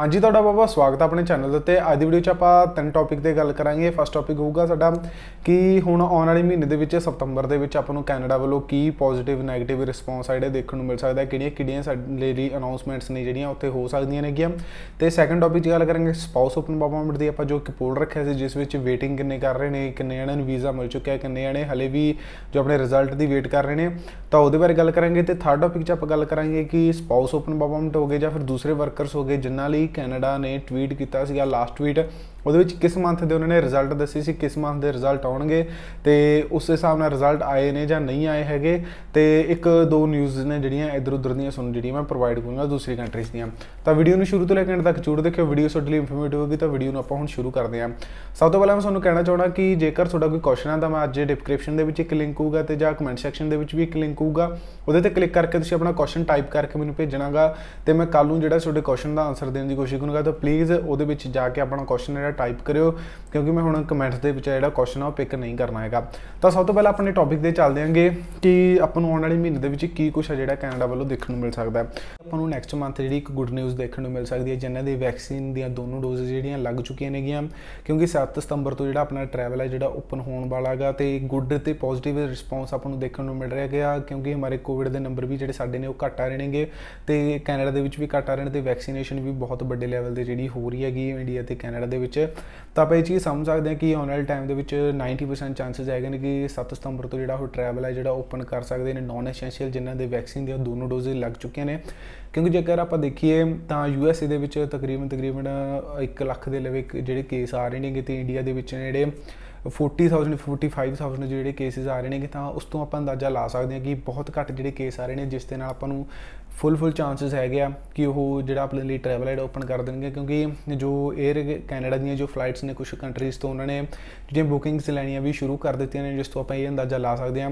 ਹਾਂਜੀ ਤੁਹਾਡਾ ਬਾਬਾ ਸਵਾਗਤ ਹੈ ਆਪਣੇ ਚੈਨਲ ਦੇ ਉੱਤੇ ਅੱਜ ਦੀ ਵੀਡੀਓ 'ਚ ਆਪਾਂ ਤਿੰਨ ਟੌਪਿਕ ਤੇ ਗੱਲ ਕਰਾਂਗੇ ਫਸਟ ਟੌਪਿਕ ਹੋਊਗਾ ਸਾਡਾ ਕਿ ਹੁਣ ਆਉਣ ਵਾਲੇ ਮਹੀਨੇ ਦੇ ਵਿੱਚ ਸਤੰਬਰ ਦੇ ਵਿੱਚ ਆਪਾਂ ਨੂੰ ਕੈਨੇਡਾ ਵੱਲੋਂ ਕੀ ਪੋਜ਼ਿਟਿਵ ਨੈਗੇਟਿਵ ਰਿਸਪੌਂਸ ਆ ਜਿਹੜੇ ਦੇਖਣ ਨੂੰ ਮਿਲ ਸਕਦਾ ਹੈ ਕਿਹੜੀਆਂ ਕਿਹੜੀਆਂ ਸਾਡੇ ਲਈ ਅਨਾਉਂਸਮੈਂਟਸ ਨੇ ਜਿਹੜੀਆਂ ਉੱਥੇ ਹੋ ਸਕਦੀਆਂ ਨੇ ਗਿਆ ਤੇ ਸੈਕੰਡ ਟੌਪਿਕ ਦੀ ਗੱਲ ਕਰਾਂਗੇ ਸਪਾਊਸ ਓਪਨ ਬਾਬਾ ਦੀ ਆਪਾਂ ਜੋ ਕਿ ਪੋਲ ਰੱਖਿਆ ਸੀ ਜਿਸ ਵਿੱਚ ਵੇਟਿੰਗ ਕਿੰਨੇ ਕਰ ਰਹੇ ਨੇ ਕਿੰਨੇ ਜਣਾਂ ਨੂੰ ਵੀਜ਼ਾ ਮਿਲ ਚੁੱਕਿਆ ਕਿੰਨੇ ਜਣੇ ਹਲੇ ਵੀ ਜੋ ਆਪਣੇ ਰਿਜ਼ਲਟ ਦੀ ਵੇਟ ਕਰ ਰਹੇ ਨੇ ਤਾਂ ਉਹਦੇ ਬਾਰੇ ਗੱਲ ਕਰਾਂਗੇ ਤੇ ਥਰਡ ਟੌਪਿਕ 'ਚ ਆਪਾਂ ਗੱਲ ਕਰਾਂਗੇ ਕਿ ਸਪਾਊਸ ਓਪਨ ਬਾਬਾ ਹੋ ਗਏ ਜਾਂ ਫਿਰ ਦੂਸਰੇ ਵਰਕਰਸ ਹੋ ਗਏ ਜਿਨ੍ਹਾਂ ਲਈ ਕੈਨੇਡਾ ਨੇ ਟਵੀਟ ਕੀਤਾ ਸੀਗਾ ਲਾਸਟ ਟਵੀਟ ਉਹਦੇ ਵਿੱਚ ਕਿਸ ਮੰਥ ਦੇ ਉਹਨਾਂ ਨੇ ਰਿਜ਼ਲਟ ਦੱਸੇ ਸੀ ਕਿਸ ਮੰਥ ਦੇ ਰਿਜ਼ਲਟ ਆਉਣਗੇ ਤੇ ਉਸ ਹਿਸਾਬ ਨਾਲ ਰਿਜ਼ਲਟ ਆਏ ਨੇ ਜਾਂ ਨਹੀਂ ਆਏ ਹੈਗੇ ਤੇ ਇੱਕ ਦੋ ਨਿਊਜ਼ ਨੇ ਜਿਹੜੀਆਂ ਇਧਰ ਉਧਰ ਦੀਆਂ ਸੁਣ ਜਿਹੜੀਆਂ ਮੈਂ ਪ੍ਰੋਵਾਈਡ ਕਰੂੰਗਾ ਦੂਸਰੀ ਕੰਟਰੀਜ਼ ਦੀਆਂ ਤਾਂ ਵੀਡੀਓ ਨੂੰ ਸ਼ੁਰੂ ਤੋਂ ਲੈ ਕੇ ਐਂਡ ਤੱਕ ਜੁੜ ਦੇਖਿਓ ਵੀਡੀਓ ਤੁਹਾਡੇ ਲਈ ਇਨਫੋਰਮੇਟਿਵ ਹੋਗੀ ਤਾਂ ਵੀਡੀਓ ਨੂੰ ਆਪਾਂ ਹੁਣ ਸ਼ੁਰੂ ਕਰਦੇ ਹਾਂ ਸਭ ਤੋਂ ਪਹਿਲਾਂ ਮੈਂ ਤੁਹਾਨੂੰ ਕਹਿਣਾ ਚਾਹਣਾ ਕਿ ਜੇਕਰ ਤੁਹਾਡਾ ਕੋਈ ਕੁਐਸਚਨ ਆ ਤਾਂ ਮੈਂ ਅੱਜ ਡਿਸਕ੍ਰਿਪਸ਼ਨ ਦੇ ਵਿੱਚ ਇੱਕ ਲਿੰਕ ਹੋਊਗਾ ਤੇ ਜਾਂ ਕਮੈਂਟ ਸੈਕਸ਼ਨ ਦੇ ਵਿੱਚ ਵੀ ਇੱਕ ਲਿੰਕ ਹੋਊਗਾ ਉਹਦੇ ਤੇ ਕਲਿੱਕ ਕਰਕੇ ਤੁਸੀਂ ਆਪਣਾ ਕੁਐਸਚਨ ਟਾਈਪ ਕਰਕੇ ਮੈਨੂੰ ਭੇਜਣਾਗਾ ਤੇ ਮੈਂ ਕੱਲ ਨੂੰ ਜਿਹੜਾ ਤੁਹਾਡੇ ਕੁਐਸਚਨ ਦਾ ਆਨਸਰ ਦੇਣ ਦੀ ਕੋਸ਼ਿਸ਼ ਕਰੂੰਗਾ ਤਾਂ ਪਲੀਜ਼ ਉਹਦੇ ਵਿੱਚ ਜਾ ਕੇ ਆਪਣਾ ਕੁਐਸਚਨ ਜਿਹੜਾ ਟਾਈਪ ਕਰਿਓ ਕਿਉਂਕਿ ਮੈਂ ਹੁਣ ਕਮੈਂਟਸ ਦੇ ਵਿੱਚ ਜਿਹੜਾ ਕੁਐਸਚਨ ਆ ਉਹ ਪਿਕ ਨਹੀਂ ਕਰਨਾ ਹੈਗਾ ਤਾਂ ਸਭ ਤੋਂ ਪਹਿਲਾਂ ਆਪਣੇ ਟੌਪਿਕ ਦੇ ਚੱਲਦੇ ਆਂਗੇ ਕਿ ਆਪਾਂ ਨੂੰ ਆਉਣ ਵਾਲੇ ਮਹੀਨੇ ਦੇ ਵਿੱਚ ਕੀ ਕੁਝ ਹੈ ਜਿਹੜਾ ਕੈਨੇਡਾ ਵੱਲੋਂ ਦੇਖਣ ਨੂੰ ਮਿਲ ਸਕਦਾ ਹੈ ਆਪਾਂ ਨੂੰ ਨੈਕਸਟ ਮੰਥ ਜਿਹੜੀ ਇੱਕ ਗੁੱਡ ਨਿਊਜ਼ ਦੇਖਣ ਨੂੰ ਮਿਲ ਸਕਦੀ ਹੈ ਜਿਨ੍ਹਾਂ ਦੇ ਵੈਕਸੀਨ ਦੀਆਂ ਦੋਨੋਂ ਡੋਜ਼ ਜਿਹੜੀਆਂ ਲੱਗ ਚੁੱਕੀਆਂ ਨੇਗੀਆਂ ਕਿਉਂਕਿ 7 ਸਤੰਬਰ ਤੋਂ ਜਿਹੜਾ ਆਪਣਾ ਟਰੈਵਲ ਹੈ ਜਿਹੜਾ ਓਪਨ ਹੋਣ ਵਾਲਾ ਹੈਗਾ ਤੇ ਗੁੱਡ ਤੇ ਪੋਜ਼ਿਟਿਵ ਰਿਸਪੌਂਸ ਆਪਾਂ ਨੂੰ ਦੇਖਣ ਨੂੰ ਮਿਲ ਰਿਹਾ ਹੈਗਾ ਕਿਉਂਕਿ ਹਮਾਰੇ ਕੋਵਿਡ ਦੇ ਨੰਬਰ ਵੀ ਜਿਹੜੇ ਸਾਡੇ ਨੇ ਉਹ ਘਟਾ ਰਹਿਣਗੇ ਤੇ ਕੈਨੇਡਾ ਦੇ ਵਿੱਚ ਵੀ ਘਟਾ ਰਹਿਣ ਤੇ ਵੈਕਸੀਨੇਸ਼ਨ ਵੀ ਬਹੁਤ ਵੱਡੇ ਲੈਵਲ ਤੇ ਜਿਹੜੀ ਹੋ ਰਹੀ ਹੈਗੀ ਇੰਡੀਆ ਤੇ ਕੈਨੇਡਾ ਦੇ ਵਿੱਚ ਤਾਂ ਆਪਾਂ ਇਹ ਚੀਜ਼ ਸਮਝ ਸਕਦੇ ਹਾਂ ਕਿ ਆਉਣ ਟਾਈਮ ਦੇ ਵਿੱਚ 90% ਚਾਂਸਸ ਹੈਗੇ ਨੇ ਕਿ 7 ਸਤੰਬਰ ਤੋਂ ਜਿਹੜਾ ਉਹ ਟਰੈਵਲ ਹੈ ਜਿਹੜਾ ਓਪਨ ਕਰ ਸਕਦੇ ਨੇ ਨਾਨ ਐਸੈਂਸ਼ੀਅਲ ਜਿਨ੍ਹਾਂ ਦੇ ਵੈਕਸੀਨ ਦੀਆਂ ਦੋਨੋਂ ਡੋਜ਼ੇ ਲੱਗ ਚੁੱਕੀਆਂ ਨੇ ਕਿਉਂਕਿ ਜੇਕਰ ਆਪਾਂ ਦੇਖੀਏ ਤਾਂ ਯੂਐਸਏ ਦੇ ਵਿੱਚ ਤਕਰੀਬਨ ਤਕਰੀਬਨ 1 ਲੱਖ ਦੇ ਲਵੇ ਜਿਹੜੇ ਕੇਸ ਆ ਰਹੇ ਨੇਗੇ ਤੇ ਇੰਡੀਆ ਦੇ ਵਿੱਚ ਜਿਹੜੇ 40000 45000 ਜਿਹੜੇ ਕੇਸਿਸ ਆ ਰਹੇ ਨੇ ਤਾਂ ਉਸ ਤੋਂ ਆਪਾਂ ਅੰਦਾਜ਼ਾ ਲਾ ਸਕਦੇ ਹਾਂ ਕਿ ਬਹੁਤ ਘੱਟ ਜਿਹੜੇ ਕੇਸ ਆ ਰਹੇ ਨੇ ਜਿਸ ਦੇ ਨਾਲ ਆਪਾਂ ਨੂੰ ਫੁੱਲ ਫੁੱਲ ਚਾਂਸਸ ਹੈਗੇ ਆ ਕਿ ਉਹ ਜਿਹੜਾ ਆਪਣੇ ਲਈ ਟਰੈਵਲ ਐਡ ਓਪਨ ਕਰ ਦੇਣਗੇ ਕਿਉਂਕਿ ਜੋ 에ਅਰ ਕੈਨੇਡਾ ਦੀਆਂ ਜੋ ਫਲਾਈਟਸ ਨੇ ਕੁਝ ਕੰਟਰੀਜ਼ ਤੋਂ ਉਹਨਾਂ ਨੇ ਜਿਹੜੀਆਂ ਬੁਕਿੰਗਸ ਲੈਣੀਆਂ ਵੀ ਸ਼ੁਰੂ ਕਰ ਦਿੱਤੀਆਂ ਨੇ ਜਿਸ ਤੋਂ ਆਪਾਂ ਇਹ ਅੰਦਾਜ਼ਾ ਲਾ ਸਕਦੇ ਆ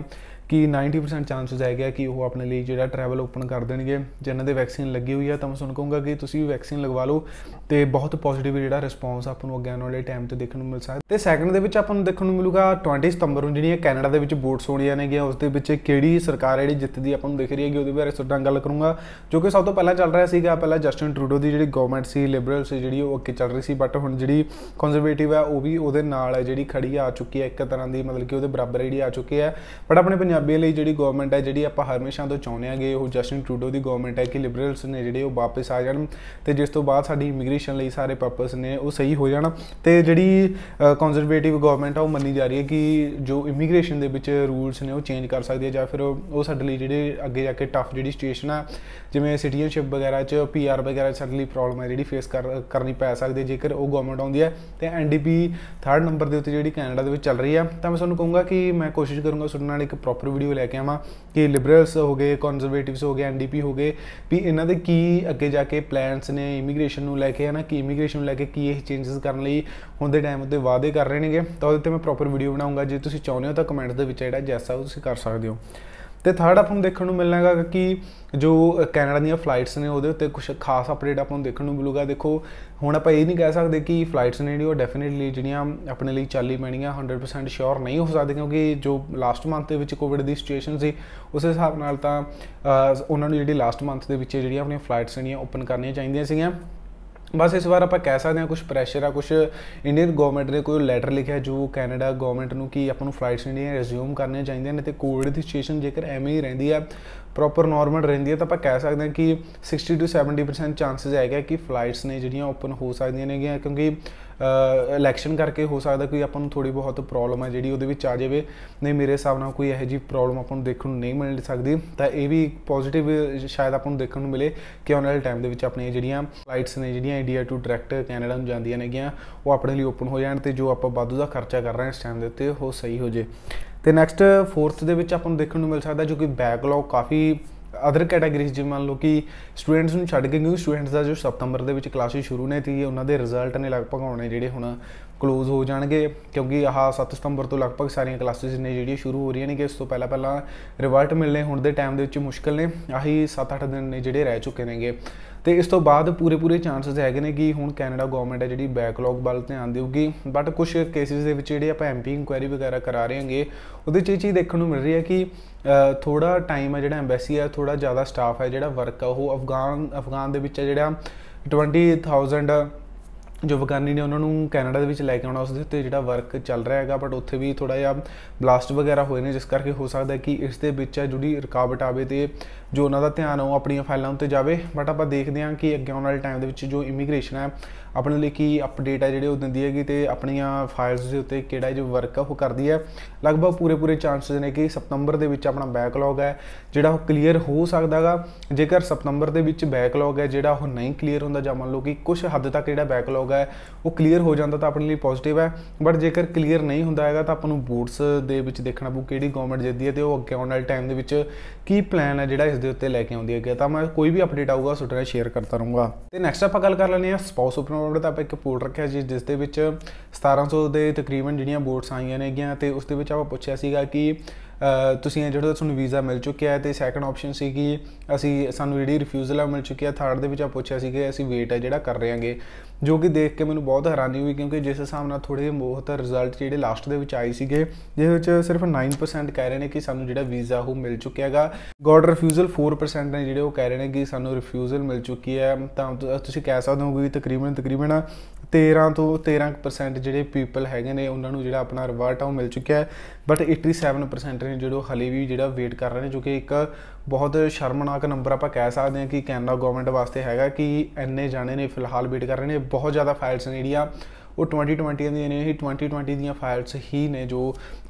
ਕਿ 90% ਚਾਂਸਸ ਹੋ ਆ ਕਿ ਉਹ ਆਪਣੇ ਲਈ ਜਿਹੜਾ ਟਰੈਵਲ ਓਪਨ ਕਰ ਦੇਣਗੇ ਜਿਨ੍ਹਾਂ ਦੇ ਵੈਕਸੀਨ ਲੱਗੀ ਹੋਈ ਆ ਤਾਂ ਮੈਂ ਤੁਹਾਨੂੰ ਕਹੂੰਗਾ ਕਿ ਤੁਸੀਂ ਵੀ ਵੈਕਸੀਨ ਲਗਵਾ ਲਓ ਤੇ ਬਹੁਤ ਪੋਜ਼ਿਟਿਵ ਜਿਹੜਾ ਰਿਸਪੌਂਸ ਆਪਾਂ ਨੂੰ ਅੱਗੇ ਆਉਣ ਵਾਲੇ ਟਾਈਮ ਤੇ ਦੇਖਣ ਨੂੰ ਮਿਲ ਸਕਦਾ ਤੇ ਸੈਕੰਡ ਦੇ ਵਿੱਚ ਆਪਾਂ ਨੂੰ ਦੇਖਣ ਨੂੰ ਮਿਲੂਗਾ 20 ਸਤੰਬਰ ਨੂੰ ਜਿਹੜੀਆਂ ਕੈਨੇਡਾ ਦੇ ਵਿੱਚ ਵੋਟਸ ਹੋਣੀਆਂ ਨੇਗੀਆਂ ਉਸ ਦੇ ਵਿੱਚ ਕਿਹੜੀ ਸਰਕਾਰ ਜਿਹੜੀ ਜਿੱਤਦੀ ਆਪਾਂ ਨੂੰ ਦਿਖ ਰਹੀ ਹੈਗੀ ਉਹਦੇ ਬਾਰੇ ਸੋਡਾਂ ਗੱਲ ਕਰੂੰਗਾ ਜੋ ਕਿ ਸਭ ਤੋਂ ਪਹਿਲਾਂ ਚੱਲ ਰਿਹਾ ਸੀਗਾ ਪਹਿਲਾਂ ਜਸਟਨ ਟਰੂਡੋ ਦੀ ਜਿਹੜੀ ਗਵਰਨਮੈਂਟ ਸੀ ਲਿਬਰਲ ਸੀ ਜਿਹੜੀ ਉਹ ਅੱਗੇ ਚੱਲ ਰਹੀ ਸੀ ਬਟ ਹੁਣ ਜਿਹੜੀ ਕੰਜ਼ਰਵੇਟਿਵ ਹੈ ਉਹ ਵੀ ਉਹਦੇ ਨਾਲ ਜਿਹੜੀ ਖੜੀ ਆ ਚੁੱਕੀ ਹੈ ਇੱਕ ਤਰ੍ਹਾਂ ਦੀ ਮਤਲਬ ਕਿ ਉਹਦੇ ਬਰਾਬਰ ਜਿਹੜੀ ਆ ਚੁੱਕੀ ਹੈ ਪਰ ਆਪਣੇ ਪੰਜਾਬੀ ਲਈ ਜਿਹੜੀ ਗਵਰਨਮੈਂਟ ਹੈ ਜਿਹੜੀ ਆਪਾਂ ਹਮੇਸ਼ਾ ਤੋਂ ਚਾਹੁੰਦੇ ਆਗੇ ਉਹ ਜਸਟਿਨ ਟਰੂਡੋ ਦੀ ਗਵਰਨਮੈਂਟ ਹੈ ਕਿ ਲਿਬਰਲਸ ਨੇ ਜਿਹੜੇ ਉਹ ਵਾਪਸ ਆ ਜਾਣ ਤੇ ਜਿਸ ਤੋਂ ਬਾਅਦ ਸਾਡੀ ਇਮੀਗ੍ਰੇਸ਼ਨ ਲਈ ਸਾਰੇ ਪਰਪਸ ਨੇ ਉਹ ਸਹੀ ਹੋ ਜਾਣ ਤੇ ਜਿਹੜੀ ਕੰਜ਼ਰਵੇਟਿਵ ਗਵਰਨਮੈਂਟ ਆ ਉਹ ਮੰਨੀ ਜਾ ਰਹੀ ਹੈ ਕਿ ਜੋ ਇਮੀਗ੍ਰੇਸ਼ਨ ਦੇ ਵਿੱਚ ਰੂਲਸ ਨੇ ਉਹ ਚੇਂਜ ਕਰ ਸਕਦੀ ਹੈ ਜਾਂ ਫਿਰ ਉਹ ਸਾਡੇ ਲਈ ਜਿਹੜੇ ਅੱਗੇ ਜਾ ਕੇ ਟਫ ਜਿਹੜੀ ਸਿਚੁਏਸ਼ਨ ਆ ਜਿਵੇਂ ਸਿਟੀਜ਼ਨਸ਼ਿਪ ਵਗੈਰਾ ਚ ਪੀਆਰ ਵਗੈਰਾ ਸਾਡੇ ਲਈ ਪ੍ਰੋਬਲਮ ਹੈ ਜਿਹੜੀ ਫੇਸ ਕਰਨੀ ਪੈ ਸਕਦੀ ਹੈ ਜੇਕਰ ਉਹ ਗਵਰਨਮੈਂਟ ਆਉਂਦੀ ਹੈ ਤੇ ਐਨਡੀਪੀ 3rd ਨੰਬਰ ਦੇ ਉੱਤੇ ਜਿਹੜੀ ਕੈਨੇਡਾ ਦੇ ਵਿੱਚ ਚੱਲ ਰਹੀ ਆ ਤਾਂ ਮੈਂ ਤੁਹਾਨੂੰ ਕਹੂੰਗਾ ਕਿ ਮੈਂ ਕੋਸ਼ਿਸ਼ ਕਰੂੰਗਾ ਤੁਹਾਡੇ ਨਾਲ ਇੱਕ ਪ੍ਰੋਪਰ ਪ੍ਰੋਪਰ ਵੀਡੀਓ ਲੈ ਕੇ ਆਵਾਂ ਕਿ ਲਿਬਰਲਸ ਹੋ ਗਏ ਕਨਜ਼ਰਵੇਟਿਵਸ ਹੋ ਗਏ ਐਨਡੀਪੀ ਹੋ ਗਏ ਵੀ ਇਹਨਾਂ ਦੇ ਕੀ ਅੱਗੇ ਜਾ ਕੇ ਪਲਾਨਸ ਨੇ ਇਮੀਗ੍ਰੇਸ਼ਨ ਨੂੰ ਲੈ ਕੇ ਹਨਾ ਕਿ ਇਮੀਗ੍ਰੇਸ਼ਨ ਨੂੰ ਲੈ ਕੇ ਕੀ ਇਹ ਚੇਂਜਸ ਕਰਨ ਲਈ ਹੁਣ ਦੇ ਟਾਈਮ ਉੱਤੇ ਵਾਅਦੇ ਕਰ ਰਹੇ ਨੇਗੇ ਤਾਂ ਉਹਦੇ ਤੇ ਮੈਂ ਪ੍ਰੋਪਰ ਵੀਡੀਓ ਬਣਾਉਂਗਾ ਜੇ ਤੁਸੀਂ ਚਾਹੁੰਦੇ ਹੋ ਤਾਂ ਕਮੈਂਟਸ ਦੇ ਵਿੱਚ ਜਿਹੜਾ ਜੈਸਾ ਤੁਸੀਂ ਕਰ ਸਕਦੇ ਹੋ ਤੇ ਥਰਡ ਆਪਾਂ ਨੂੰ ਦੇਖਣ ਨੂੰ ਮਿਲਣਾਗਾ ਕਿ ਜੋ ਕੈਨੇਡਾ ਦੀਆਂ ਫਲਾਈਟਸ ਨੇ ਉਹਦੇ ਉੱਤੇ ਕੁਝ ਖਾਸ ਅਪਡੇਟ ਆਪਾਂ ਨੂੰ ਦੇਖਣ ਨੂੰ ਮਿਲੂਗਾ ਦੇਖੋ ਹੁਣ ਆਪਾਂ ਇਹ ਨਹੀਂ ਕਹਿ ਸਕਦੇ ਕਿ ਫਲਾਈਟਸ ਨੇ ਜਿਹੜੀ ਉਹ ਡੈਫੀਨਿਟਲੀ ਜਿਹੜੀਆਂ ਆਪਣੇ ਲਈ ਚੱਲੀ ਪੈਣੀਆਂ 100% ਸ਼ੋਰ ਨਹੀਂ ਹੋ ਸਕਦੇ ਕਿਉਂਕਿ ਜੋ ਲਾਸਟ ਮੰਥ ਦੇ ਵਿੱਚ ਕੋਵਿਡ ਦੀ ਸਿਚੁਏਸ਼ਨ ਸੀ ਉਸ ਹਿਸਾਬ ਨਾਲ ਤਾਂ ਉਹਨਾਂ ਨੂੰ ਜਿਹੜੀ ਲਾਸਟ ਮੰਥ ਦੇ ਵਿੱਚ ਜਿਹੜੀਆਂ ਆਪਣੀਆਂ ਫਲਾਈਟਸ ਜਿਹੜੀਆਂ ਓਪਨ ਕਰਨੀਆਂ ਚਾਹੀਦੀਆਂ ਸੀਗੀਆਂ ਬਸ ਇਸ ਵਾਰ ਆਪਾਂ ਕਹਿ ਸਕਦੇ ਹਾਂ ਕੁਝ ਪ੍ਰੈਸ਼ਰ ਆ ਕੁਝ ਇੰਡੀਅਨ ਗਵਰਨਮੈਂਟ ਨੇ ਕੋਈ ਲੈਟਰ ਲਿਖਿਆ ਜੋ ਕੈਨੇਡਾ ਗਵਰਨਮੈਂਟ ਨੂੰ ਕਿ ਆਪਾਂ ਨੂੰ ਫਲਾਈਟਸ ਇੰਡੀਆ ਰਿਜ਼ਿਊਮ ਕਰਨੀਆਂ ਚਾਹੀਦੀਆਂ ਨੇ ਤੇ ਕੋਵਿਡ ਦੀ ਸਿਚੁਏਸ਼ਨ ਜੇਕਰ ਐਵੇਂ ਹੀ ਰਹਿੰਦੀ ਆ ਪ੍ਰੋਪਰ ਨਾਰਮਲ ਰਹਿੰਦੀ ਹੈ ਤਾਂ ਆਪਾਂ ਕਹਿ ਸਕਦੇ ਹਾਂ ਕਿ 60 ਤੋਂ 70% ਚਾਂਸਸ ਹੈਗਾ ਕਿ ਫਲਾਈਟਸ ਨੇ ਜਿਹੜੀਆਂ ਓਪਨ ਹੋ ਸਕਦੀਆਂ ਨੇਗੀਆਂ ਕਿਉਂਕਿ ਇਲੈਕਸ਼ਨ ਕਰਕੇ ਹੋ ਸਕਦਾ ਕੋਈ ਆਪਾਂ ਨੂੰ ਥੋੜੀ ਬਹੁਤ ਪ੍ਰੋਬਲਮ ਹੈ ਜਿਹੜੀ ਉਹਦੇ ਵਿੱਚ ਆ ਜਾਵੇ ਨਹੀਂ ਮੇਰੇ ਹਿਸਾਬ ਨਾਲ ਕੋਈ ਇਹੋ ਜੀ ਪ੍ਰੋਬਲਮ ਆਪਾਂ ਨੂੰ ਦੇਖਣ ਨੂੰ ਨਹੀਂ ਮਿਲ ਸਕਦੀ ਤਾਂ ਇਹ ਵੀ ਪੋਜ਼ਿਟਿਵ ਸ਼ਾਇਦ ਆਪਾਂ ਨੂੰ ਦੇਖਣ ਨੂੰ ਮਿਲੇ ਕਿ ਆਉਣ ਵਾਲੇ ਟਾਈਮ ਦੇ ਵਿੱਚ ਆਪਣੀਆਂ ਜਿਹੜੀਆਂ ਫਲਾਈਟਸ ਨੇ ਜਿਹੜੀਆਂ ਇੰਡੀਆ ਟੂ ਡਾਇਰੈਕਟ ਕੈਨੇਡਾ ਨੂੰ ਜਾਂਦੀਆਂ ਨੇਗੀਆਂ ਉਹ ਆਪਣੇ ਲਈ ਓਪਨ ਹੋ ਜਾਣ ਤੇ ਜੋ ਆਪਾਂ ਵਾਧੂ ਦਾ ਖਰਚਾ ਕਰ ਰਹੇ ਹਾਂ ਇਸ ਟਾਈਮ ਦੇ ਉੱਤੇ ਉਹ ਸਹੀ ਹੋ ਜੇ ਤੇ ਨੈਕਸਟ ਫੋਰਥ ਦੇ ਵਿੱਚ ਆਪਾਂ ਨੂੰ ਦੇਖਣ ਨੂੰ ਮਿਲ ਸਕਦਾ ਜੋ ਕਿ ਬੈਕਲੌਗ ਕਾਫੀ ਅਦਰ ਕੈਟਾਗਰੀਜ਼ ਜਿਵੇਂ ਮੰਨ ਲਓ ਕਿ ਸਟੂਡੈਂਟਸ ਨੂੰ ਛੱਡ ਕੇ ਕਿਉਂਕਿ ਸਟੂਡੈਂਟਸ ਦਾ ਜੋ ਸਤੰਬਰ ਦੇ ਵਿੱਚ ਕਲਾਸਿਸ ਸ਼ੁਰੂ ਨੇ ਤੀ ਉਹਨਾਂ ਦੇ ਰਿਜ਼ਲਟ ਨੇ ਲਗਭਗ ਆਉਣੇ ਜਿਹੜੇ ਹੁਣ ਕਲੋਜ਼ ਹੋ ਜਾਣਗੇ ਕਿਉਂਕਿ ਆਹ 7 ਸਤੰਬਰ ਤੋਂ ਲਗਭਗ ਸਾਰੀਆਂ ਕਲਾਸਿਸ ਨੇ ਜਿਹੜੀਆਂ ਸ਼ੁਰੂ ਹੋ ਰਹੀਆਂ ਨੇ ਕਿ ਇਸ ਤੋਂ ਪਹਿਲਾਂ ਪਹਿਲਾਂ ਰਿਜ਼ਲਟ ਮਿਲਨੇ ਹੁਣ ਦੇ ਟਾਈਮ ਦੇ ਵਿੱਚ ਮੁਸ਼ਕਲ ਨੇ ਆਹੀ 7-8 ਦਿਨ ਨੇ ਜਿਹੜੇ ਰਹਿ ਚੁੱਕੇ ਨੇਗੇ ਤੇ ਇਸ ਤੋਂ ਬਾਅਦ ਪੂਰੇ ਪੂਰੇ ਚਾਂਸਸ ਹੈਗੇ ਨੇ ਕਿ ਹੁਣ ਕੈਨੇਡਾ ਗਵਰਨਮੈਂਟ ਹੈ ਜਿਹੜੀ ਬੈਕਲੌਗ ਵੱਲ ਧਿਆਨ ਦੇਊਗੀ ਬਟ ਕੁਝ ਕੇਸਿਸ ਦੇ ਵਿੱਚ ਜਿਹੜੇ ਆਪਾਂ ਐਮਪੀ ਇਨਕੁਆਇਰੀ ਵਗੈਰਾ ਕਰਾ ਰਹੇ ਹਾਂਗੇ ਉਹਦੇ ਚ ਇਹ ਚੀਜ਼ ਦੇਖਣ ਨੂੰ ਮਿਲ ਰਹੀ ਹੈ ਕਿ ਥੋੜਾ ਟਾਈਮ ਹੈ ਜਿਹੜਾ ਐਮਬੈਸੀ ਹੈ ਥੋੜਾ ਜ਼ਿਆਦਾ ਸਟਾਫ ਹੈ ਜਿਹੜਾ ਵਰਕ ਆ ਉਹ ਅਫਗਾਨ ਅਫਗਾਨ ਦੇ ਵਿੱਚ ਜਿਹੜਾ 20000 ਜੋ ਵਕਾਨੀ ਨੇ ਉਹਨਾਂ ਨੂੰ ਕੈਨੇਡਾ ਦੇ ਵਿੱਚ ਲੈ ਕੇ ਆਉਣਾ ਉਸ ਦੇ ਉੱਤੇ ਜਿਹੜਾ ਵਰਕ ਚੱਲ ਰਿਹਾ ਹੈਗਾ ਬਟ ਉੱਥੇ ਵੀ ਥੋੜਾ ਜਿਹਾ ਬਲਾਸਟ ਵਗੈਰਾ ਹੋਏ ਨੇ ਜਿਸ ਕਰਕੇ ਹੋ ਸਕਦਾ ਕਿ ਇਸ ਦੇ ਵਿੱਚ ਜੁੜੀ ਰਕਾਵਟ ਆਵੇ ਤੇ ਜੋ ਉਹਨਾਂ ਦਾ ਧਿਆਨ ਉਹ ਆਪਣੀਆਂ ਫਾਈਲਾਂ ਉੱਤੇ ਜਾਵੇ ਬਟ ਆਪਾਂ ਦੇਖਦੇ ਹਾਂ ਕਿ ਅੱਗੇ ਆਉਣ ਵਾਲੇ ਟਾਈਮ ਦੇ ਵਿੱਚ ਜੋ ਇਮੀਗ੍ਰੇਸ਼ਨ ਹੈ ਆਪਣੇ ਲਈ ਕੀ ਅਪਡੇਟ ਹੈ ਜਿਹੜੇ ਉਹ ਦਿੰਦੀ ਹੈਗੀ ਤੇ ਆਪਣੀਆਂ ਫਾਈਲਸ ਦੇ ਉੱਤੇ ਕਿਹੜਾ ਜੋ ਵਰਕ ਆ ਉਹ ਕਰਦੀ ਹੈ ਲਗਭਗ ਪੂਰੇ ਪੂਰੇ ਚਾਂਸਸ ਨੇ ਕਿ ਸਤੰਬਰ ਦੇ ਵਿੱਚ ਆਪਣਾ ਬੈਕਲੌਗ ਹੈ ਜਿਹੜਾ ਉਹ ਕਲੀਅਰ ਹੋ ਸਕਦਾਗਾ ਜੇਕਰ ਸਤੰਬਰ ਦੇ ਵਿੱਚ ਬੈਕਲੌਗ ਹੈ ਜਿਹੜਾ ਉਹ ਨਹੀਂ ਕਲੀਅਰ ਹੁੰਦਾ ਜਾਂ ਮੰਨ ਲਓ ਕਿ ਕੁਝ ਹੱਦ ਤੱਕ ਜਿਹੜਾ ਬੈਕਲੌਗ ਹੈ ਉਹ ਕਲੀਅਰ ਹੋ ਜਾਂਦਾ ਤਾਂ ਆਪਣੇ ਲਈ ਪੋਜ਼ਿਟਿਵ ਹੈ ਬਟ ਜੇਕਰ ਕਲੀਅਰ ਨਹੀਂ ਹੁੰਦਾ ਹੈਗਾ ਤਾਂ ਆਪਾਂ ਨੂੰ ਬੋਰਡਸ ਦੇ ਵਿੱਚ ਦੇਖਣਾ ਪਊ ਕਿਹੜੀ ਗਵਰਨਮੈਂਟ ਜਿੱਦੀ ਹੈ ਤੇ ਉਹ ਅੱਗੇ ਆਉਣ ਵਾਲੇ ਟਾਈਮ ਦੇ ਵਿੱਚ ਕੀ ਪਲਾਨ ਹੈ ਜਿਹੜਾ ਇਸ ਦੇ ਉੱਤੇ ਲੈ ਕੇ ਆਉਂਦੀ ਹੈ ਤਾਂ ਮੈਂ ਕੋਈ ਵੀ ਅਪਡੇਟ ਆਊਗਾ ਤੁਹਾਡੇ ਨਾਲ ਸ਼ੇਅਰ ਕਰਤਾ ਰਹੂੰਗਾ ਤੇ ਨੈਕਸਟ ਆਪਾਂ ਗੱਲ ਕਰ ਲੈਣੀ ਹੈ ਸਪਾਊਸ ਉਪਰ ਪਾਉਂਡ ਦਾ ਆਪਾਂ ਇੱਕ ਪੋਲ ਰੱਖਿਆ ਸੀ ਜਿਸ ਦੇ ਵਿੱਚ 1700 ਦੇ ਤਕਰੀਬਨ ਜਿਹੜੀਆਂ ਵੋਟਸ ਆਈਆਂ ਨੇਗੀਆਂ ਤੇ ਉਸ ਦੇ ਵਿੱਚ ਆਪਾਂ ਪੁੱਛਿਆ ਸੀਗਾ ਕਿ ਤੁਸੀਂ ਜਿਹੜਾ ਤੁਹਾਨੂੰ ਵੀਜ਼ਾ ਮਿਲ ਚੁੱਕਿਆ ਹੈ ਤੇ ਸੈਕੰਡ ਆਪਸ਼ਨ ਸੀ ਕਿ ਅਸੀਂ ਸਾਨੂੰ ਜਿਹੜੀ ਰਿਫਿਊਜ਼ਲ ਆ ਮਿਲ ਚੁੱਕੀ ਹੈ ਥਰਡ ਦੇ ਵਿੱਚ ਆ ਪੁੱਛਿਆ ਸੀ ਕਿ ਅਸੀਂ ਵੇਟ ਆ ਜਿਹੜਾ ਕਰ ਰਹੇ ਹਾਂਗੇ ਜੋ ਕਿ ਦੇਖ ਕੇ ਮੈਨੂੰ ਬਹੁਤ ਹੈਰਾਨੀ ਹੋਈ ਕਿਉਂਕਿ ਜਿਸ ਹਿਸਾਬ ਨਾਲ ਥੋੜੇ ਬਹੁਤ ਰਿਜ਼ਲਟ ਜਿਹੜੇ ਲਾਸਟ ਦੇ ਵਿੱਚ ਆਏ ਸੀਗੇ ਜਿਸ ਵਿੱਚ ਸਿਰਫ 9% ਕਹਿ ਰਹੇ ਨੇ ਕਿ ਸਾਨੂੰ ਜਿਹੜਾ ਵੀਜ਼ਾ ਉਹ ਮਿਲ ਚੁੱਕਿਆ ਹੈਗਾ ਗੋਡ ਰਿਫਿਊਜ਼ਲ 4% ਨੇ ਜਿਹੜੇ ਉਹ ਕਹਿ ਰਹੇ ਨੇ ਕਿ ਸਾਨੂੰ ਰਿਫਿਊਜ਼ਲ ਮਿਲ ਚੁੱਕੀ ਹੈ ਤਾਂ ਤੁਸੀਂ ਕਹਿ ਸਕਦੇ ਹੋ ਕਿ ਤਕਰੀਬਨ ਤਕਰੀਬਨ 13 ਤੋਂ 13% ਜਿਹੜੇ ਪੀਪਲ ਹੈਗੇ ਨੇ ਉਹਨਾਂ ਨੂੰ ਜਿਹੜਾ ਆਪਣਾ ਰਿਵਾਰਡ ਆ ਉਹ ਮਿਲ ਚੁੱਕਿਆ ਹੈ ਬਟ 87% ਨੇ ਜਿਹੜੇ ਹਲੇ ਵੀ ਜਿਹੜਾ ਵੇਟ ਕਰ ਰਹੇ ਨੇ ਜੋ ਕਿ ਇੱਕ ਬਹੁਤ ਸ਼ਰਮਨਾਕ ਨੰਬਰ ਆਪਾਂ ਕਹਿ ਸਕਦੇ ਹਾਂ ਕਿ ਕੈਨੇਡਾ ਗਵਰਨਮੈਂਟ ਵਾਸਤੇ ਹੈਗਾ ਕਿ ਐਨੇ ਜਾਣੇ ਨੇ ਫਿਲਹਾਲ ਵੇਟ ਕਰ ਰਹੇ ਨੇ ਬਹੁਤ ਜ਼ਿਆਦਾ ਫਾਈਲਸ ਨੇ ਜਿਹੜੀਆਂ ਉਹ 2020 ਦੀਆਂ ਨੇ ਹੀ 2020 ਦੀਆਂ ਫਾਈਲਸ ਹੀ ਨੇ ਜੋ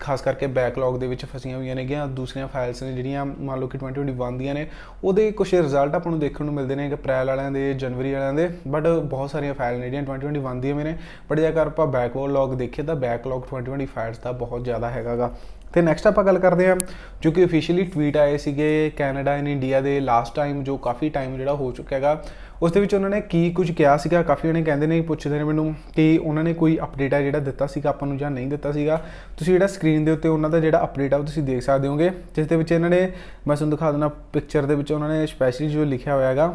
ਖਾਸ ਕਰਕੇ ਬੈਕਲੌਗ ਦੇ ਵਿੱਚ ਫਸੀਆਂ ਹੋਈਆਂ ਨੇ ਗਿਆ ਦੂਸਰੀਆਂ ਫਾਈਲਸ ਨੇ ਜਿਹੜੀਆਂ ਮੰਨ ਲਓ ਕਿ 2021 ਦੀਆਂ ਨੇ ਉਹਦੇ ਕੁਝ ਰਿਜ਼ਲਟ ਆਪਾਂ ਨੂੰ ਦੇਖਣ ਨੂੰ ਮਿਲਦੇ ਨੇ ਅਪ੍ਰੈਲ ਵਾਲਿਆਂ ਦੇ ਜਨਵਰੀ ਵਾਲਿਆਂ ਦੇ ਬਟ ਬਹੁਤ ਸਾਰੀਆਂ ਫਾਈਲ ਨੇ ਜਿਹੜੀਆਂ 2021 ਦੀਆਂ ਨੇ ਪਰ ਜੇਕਰ ਆਪਾਂ ਬੈਕਲੌਗ ਦੇਖੀਏ ਤਾਂ ਬੈਕਲੌਗ 2020 ਫਾਈਲਸ ਦਾ ਬਹੁਤ ਜ਼ਿਆਦਾ ਹੈਗਾਗਾ ਤੇ ਨੈਕਸਟ ਆਪਾਂ ਗੱਲ ਕਰਦੇ ਹਾਂ ਜੋ ਕਿ ਅਫੀਸ਼ੀਅਲੀ ਟਵੀਟ ਆਏ ਸੀਗੇ ਕੈਨੇਡਾ ਐਂਡ ਇੰਡੀਆ ਦੇ ਲਾਸਟ ਟਾਈਮ ਜੋ ਕਾਫੀ ਟਾਈਮ ਜਿਹੜਾ ਹੋ ਚੁੱਕਾ ਹੈਗਾ ਉਸ ਦੇ ਵਿੱਚ ਉਹਨਾਂ ਨੇ ਕੀ ਕੁਝ ਕਿਹਾ ਸੀਗਾ ਕਾਫੀ ਜਣੇ ਕਹਿੰਦੇ ਨੇ ਪੁੱਛਦੇ ਨੇ ਮੈਨੂੰ ਕਿ ਉਹਨਾਂ ਨੇ ਕੋਈ ਅਪਡੇਟ ਆ ਜਿਹੜਾ ਦਿੱਤਾ ਸੀਗਾ ਆਪਾਂ ਨੂੰ ਜਾਂ ਨਹੀਂ ਦਿੱਤਾ ਸੀਗਾ ਤੁਸੀਂ ਜਿਹੜਾ ਸਕਰੀਨ ਦੇ ਉੱਤੇ ਉਹਨਾਂ ਦਾ ਜਿਹੜਾ ਅਪਡੇਟ ਆ ਉਹ ਤੁਸੀਂ ਦੇਖ ਸਕਦੇ ਹੋਗੇ ਜਿਸ ਦੇ ਵਿੱਚ ਇਹਨਾਂ ਨੇ ਮੈਂ ਤੁਹਾਨੂੰ ਦਿਖਾ ਦਿੰਦਾ ਪਿਕਚਰ ਦੇ ਵਿੱਚ ਉਹਨਾਂ ਨੇ ਸਪੈਸ਼ਲੀ ਜੋ ਲਿਖਿਆ ਹੋਇਆ ਹੈਗਾ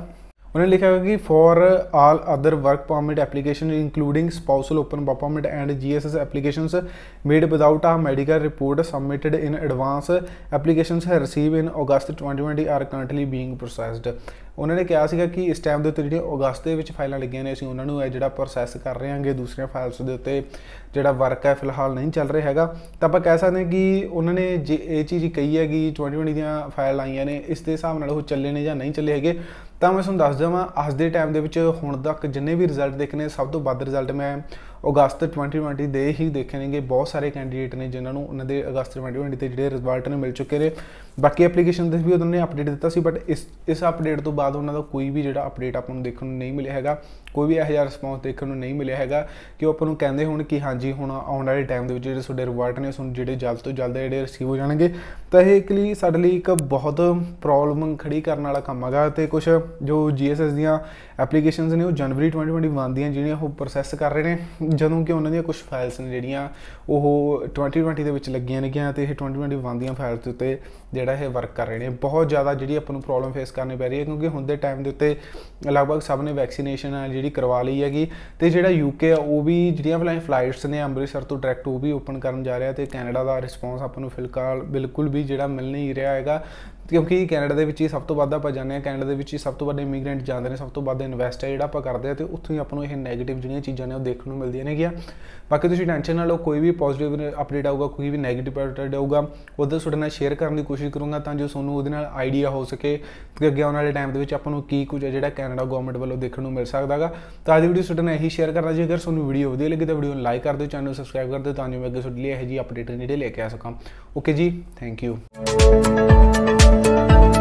ਉਹਨੇ ਲਿਖਿਆ ਹੈ ਕਿ for all other work permit application including spousal open permit and GSS applications made without a medical report submitted in advance applications in in August ਅਗਸਤ 2020 ਆਰ ਕਰੰਟਲੀ ਬੀਇੰਗ ਪ੍ਰੋਸੈਸਡ ਉਹਨਾਂ ਨੇ ਕਿਹਾ ਸੀਗਾ ਕਿ ਇਸ ਟਾਈਮ ਦੇ ਉੱਤੇ ਜਿਹੜੀਆਂ ਅਗਸਤ ਦੇ ਵਿੱਚ ਫਾਈਲਾਂ ਲੱਗੀਆਂ ਨੇ ਅਸੀਂ ਉਹਨਾਂ ਨੂੰ ਇਹ ਜਿਹੜਾ ਪ੍ਰੋਸੈਸ ਕਰ ਰਹੇ ਹਾਂਗੇ ਦੂਸਰੀਆਂ ਫਾਈਲਸ ਦੇ ਉੱਤੇ ਜਿਹੜਾ ਵਰਕ ਹੈ ਫਿਲਹਾਲ ਨਹੀਂ ਚੱਲ ਰਿਹਾ ਹੈਗਾ ਤਾਂ ਆਪਾਂ ਕਹਿ ਸਕਦੇ ਹਾਂ ਕਿ ਉਹਨਾਂ ਨੇ ਜੇ ਇਹ ਚੀਜ਼ ਕਹੀ ਹੈਗੀ 2020 ਦੀਆਂ ਫਾਈਲ ਆਈਆਂ ਨੇ ਇਸ ਦੇ ਹਿਸਾਬ ਨਾਲ ਉਹ ਚੱਲੇ ਨੇ ਜਾਂ ਨਹੀਂ ਚੱਲੇ ਹੈਗੇ ਤਾਂ ਮੈਂ ਤੁਹਾਨੂੰ ਦੱਸ ਦਵਾਂ ਅੱਜ ਦੇ ਟਾਈਮ ਦੇ ਵਿੱਚ ਹੁਣ ਤੱਕ ਜਿੰਨੇ ਵੀ ਰਿਜ਼ਲਟ ਦੇਖੇ ਨੇ ਸਭ ਤੋਂ ਵੱਧ ਰਿਜ਼ਲਟ ਮੈਂ ਅਗਸਤ 2020 ਦੇ ਹੀ ਦੇਖੇ ਨੇਗੇ ਬਹੁਤ ਸਾਰੇ ਕੈਂਡੀਡੇਟ ਨੇ ਜਿਨ੍ਹਾਂ ਨੂੰ ਉਹਨਾਂ ਦੇ ਅਗਸਤ 2020 ਦੇ ਜਿਹੜੇ ਰਿਜ਼ਲਟ ਨੇ ਮਿਲ ਚੁੱਕੇ ਨੇ ਬਾਕੀ ਐਪਲੀਕੇਸ਼ਨ ਦੇ ਵੀ ਉਹਨਾਂ ਨੇ ਅਪਡੇਟ ਦਿੱਤਾ ਸੀ ਬਟ ਇਸ ਇਸ ਅਪਡੇਟ ਤੋਂ ਬਾਅਦ ਉਹਨਾਂ ਦਾ ਕੋਈ ਵੀ ਜਿਹੜਾ ਅਪਡੇਟ ਆਪਾਂ ਨੂੰ ਦੇਖਣ ਨੂੰ ਨਹੀਂ ਮਿਲਿਆ ਹੈਗਾ ਕੋਈ ਵੀ ਇਹੋ ਜਿਹਾ ਰਿਸਪੌਂਸ ਦੇਖਣ ਨੂੰ ਨਹੀਂ ਮਿਲਿਆ ਹੈਗਾ ਕਿ ਉਹ ਆਪਾਂ ਨੂੰ ਕਹਿੰਦੇ ਹੋਣ ਕਿ ਹਾਂਜੀ ਹੁਣ ਆਉਣ ਵਾਲੇ ਟਾਈਮ ਦੇ ਵਿੱਚ ਜਿਹੜੇ ਤੁਹਾਡੇ ਰਿਵਾਰਡ ਨੇ ਤੁਹਾਨੂੰ ਜਿਹੜੇ ਜਲਦ ਤੋਂ ਜਲਦ ਜਿਹੜੇ ਰਿਸੀਵ ਹੋ ਜਾਣਗੇ ਤਾਂ ਇਹ ਇੱਕ ਲਈ ਸਾਡੇ ਲਈ ਇੱਕ ਬਹੁਤ ਪ੍ਰੋਬਲਮ ਖੜੀ ਕਰਨ ਵਾਲਾ ਕੰਮ ਹੈਗਾ ਤੇ ਕੁਝ ਜੋ ਜੀਐਸਐਸ ਦੀਆਂ ਐਪਲੀਕੇਸ਼ਨਸ ਨੇ ਉਹ ਜਨਵਰੀ 2021 ਦੀਆਂ ਜਿਹੜੀਆਂ ਉਹ ਪ੍ਰੋਸੈਸ ਕਰ ਰਹੇ ਨੇ ਜਦੋਂ ਕਿ ਉਹਨਾਂ ਦੀਆਂ ਕੁਝ ਫਾਈਲਸ ਨੇ ਜਿਹੜੀਆਂ ਉਹ 2020 ਦੇ ਵਿੱਚ ਲੱਗੀਆਂ ਨੇ ਕਿਹਾ ਤੇ ਇਹ 2021 ਦੀਆਂ ਫਾਈਲਸ ਉੱਤੇ ਜਿਹੜਾ ਇਹ ਵਰਕ ਕਰ ਰਹੇ ਨੇ ਬਹੁਤ ਜ਼ਿਆਦਾ ਜਿਹੜੀ ਆਪਾਂ ਨੂੰ ਪ੍ਰੋਬਲਮ ਫੇਸ ਕਰਨੀ ਪੈ ਰਹੀ ਹੈ ਕਿਉਂਕਿ ਹੁਣ ਦੇ ਟਾਈਮ ਦੇ ਉੱਤੇ ਲਗਭਗ ਸਭ ਨੇ ਵੈਕਸੀਨੇਸ਼ਨ ਜਿਹੜੀ ਕਰਵਾ ਲਈ ਹੈਗੀ ਤੇ ਜਿਹੜਾ ਯੂਕੇ ਆ ਉਹ ਵੀ ਜਿਹੜੀਆਂ ਫਲਾਈਟਸ ਨੇ ਅੰਮ੍ਰਿਤਸਰ ਤੋਂ ਡਾਇਰੈਕਟ ਉਹ ਵੀ ਓਪਨ ਕਰਨ ਜਾ ਰਿਹਾ ਤੇ ਕੈਨੇਡਾ ਦਾ ਰਿਸਪੌਂਸ ਆਪਾਂ ਨੂੰ ਫਿਲਕਾਲ ਬਿਲਕੁਲ ਵੀ ਜਿਹੜਾ ਮਿਲ ਨਹੀਂ ਰਿਹਾ ਹੈਗਾ ਕਿਉਂਕਿ ਕੈਨੇਡਾ ਦੇ ਵਿੱਚ ਹੀ ਸਭ ਤੋਂ ਵੱਧ ਆਪਾਂ ਜਾਣਦੇ ਆ ਕੈਨੇਡਾ ਦੇ ਵਿੱਚ ਹੀ ਸਭ ਤੋਂ ਵੱਡੇ ਇਮੀਗ੍ਰੈਂਟ ਜਾਂਦੇ ਨੇ ਸਭ ਤੋਂ ਵੱਧ ਇਨਵੈਸਟ ਹੈ ਜਿਹੜਾ ਆਪਾਂ ਕਰਦੇ ਆ ਤੇ ਉੱਥੋਂ ਹੀ ਆਪਾਂ ਨੂੰ ਇਹ ਨੈਗੇਟਿਵ ਜਿਹੜੀਆਂ ਚੀਜ਼ਾਂ ਨੇ ਉਹ ਦੇਖਣ ਨੂੰ ਮਿਲਦੀਆਂ ਨੇ ਗਿਆ ਬਾਕੀ ਤੁਸੀਂ ਟੈਨਸ਼ਨ ਨਾ ਲਓ ਕੋਈ ਵੀ ਪੋਜ਼ਿਟਿਵ ਅਪਡੇਟ ਆਊਗਾ ਕੋਈ ਵੀ ਨੈਗੇਟਿਵ ਅਪਡੇਟ ਆਊਗਾ ਉਹਦੇ ਤੁਹਾਡੇ ਨਾਲ ਸ਼ੇਅਰ ਕਰਨ ਦੀ ਕੋਸ਼ਿਸ਼ ਕਰੂੰਗਾ ਤਾਂ ਜੋ ਤੁਹਾਨੂੰ ਉਹਦੇ ਨਾਲ ਆਈਡੀਆ ਹੋ ਸਕੇ ਕਿ ਅੱਗੇ ਆਉਣ ਵਾਲੇ ਟਾਈਮ ਦੇ ਵਿੱਚ ਆਪਾਂ ਨੂੰ ਕੀ ਕੁਝ ਹੈ ਜਿਹੜਾ ਕੈਨੇਡਾ ਗਵਰਨਮੈਂਟ ਵੱਲੋਂ ਦੇਖਣ ਨੂੰ ਮਿਲ ਸਕਦਾਗਾ ਤਾਂ ਅੱਜ ਵੀਡੀਓ ਤੁਹਾਡੇ ਇਹੀ ਸ਼ੇਅਰ ਕਰਨਾ ਜੀ ਅਗਰ ਤੁਹਾਨੂੰ ਵੀਡੀਓ ਵਧੀਆ ਲੱਗੇ ਤਾਂ ਵੀਡੀਓ ਨੂੰ ਲਾਈਕ ਕਰ ਦਿਓ ਚੈਨਲ ਨੂੰ ਸਬਸਕ੍ਰਾਈਬ ਕਰ ਦਿਓ ਤਾਂ ਜੋ ਮੈਂ ਅੱਗੇ ਤੁਹਾਡੇ ਲਈ ਇਹੋ ਜਿਹੀ ਅਪਡੇਟ ਜਿਹੜੇ ਲੈ ਕੇ ਆ ਸਕਾਂ ਓਕੇ ਜੀ ਥੈਂਕ ਯੂ Thank you.